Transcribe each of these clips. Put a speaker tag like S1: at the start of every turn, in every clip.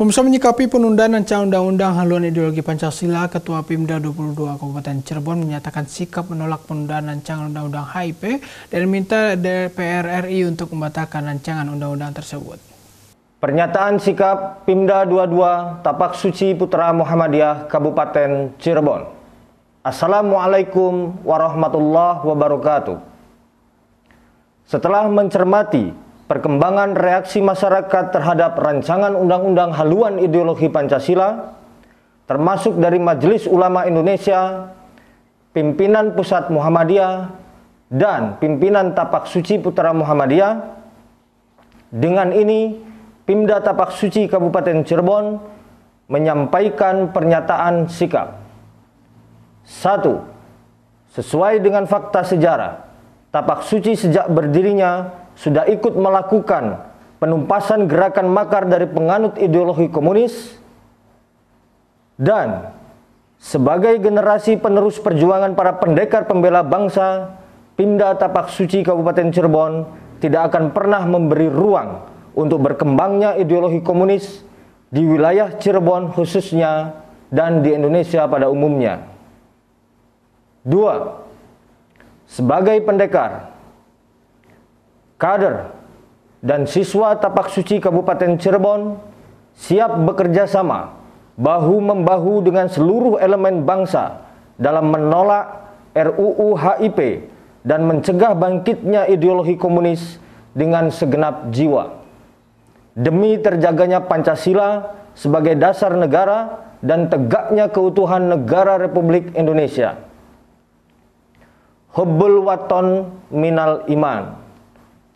S1: Pemirsa menyikapi penundaan rancangan undang-undang haluan ideologi Pancasila, Ketua Pimda 22 Kabupaten Cirebon menyatakan sikap menolak penundaan rancangan undang-undang HIP dan minta DPR RI untuk membatalkan rancangan undang-undang tersebut.
S2: Pernyataan sikap Pimda 22 Tapak Suci Putra Muhammadiyah Kabupaten Cirebon. Assalamualaikum warahmatullahi wabarakatuh. Setelah mencermati perkembangan reaksi masyarakat terhadap rancangan undang-undang haluan ideologi Pancasila, termasuk dari Majelis Ulama Indonesia, pimpinan Pusat Muhammadiyah, dan pimpinan Tapak Suci Putra Muhammadiyah. Dengan ini, Pimda Tapak Suci Kabupaten Cirebon menyampaikan pernyataan sikap. Satu, Sesuai dengan fakta sejarah, Tapak Suci sejak berdirinya sudah ikut melakukan penumpasan gerakan makar dari penganut ideologi komunis dan sebagai generasi penerus perjuangan para pendekar pembela bangsa Pindah Tapak Suci Kabupaten Cirebon tidak akan pernah memberi ruang untuk berkembangnya ideologi komunis di wilayah Cirebon khususnya dan di Indonesia pada umumnya. dua Sebagai pendekar, kader, dan siswa tapak suci Kabupaten Cirebon siap bekerja sama bahu-membahu dengan seluruh elemen bangsa dalam menolak RUU HIP dan mencegah bangkitnya ideologi komunis dengan segenap jiwa. Demi terjaganya Pancasila sebagai dasar negara dan tegaknya keutuhan negara Republik Indonesia. Hubbul waton minal iman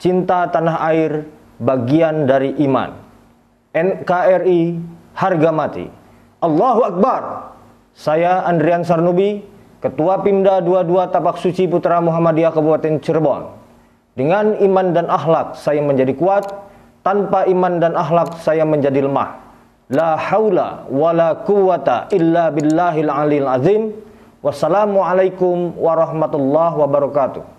S2: cinta tanah air bagian dari iman. NKRI harga mati. Allahu Akbar. Saya Andrian Sarnubi, Ketua Pimda 22 Tapak Suci Putra Muhammadiyah Kabupaten Cirebon. Dengan iman dan akhlak saya menjadi kuat, tanpa iman dan akhlak saya menjadi lemah. La haula wala quwata illa billahil alil azim. Wassalamualaikum warahmatullahi wabarakatuh.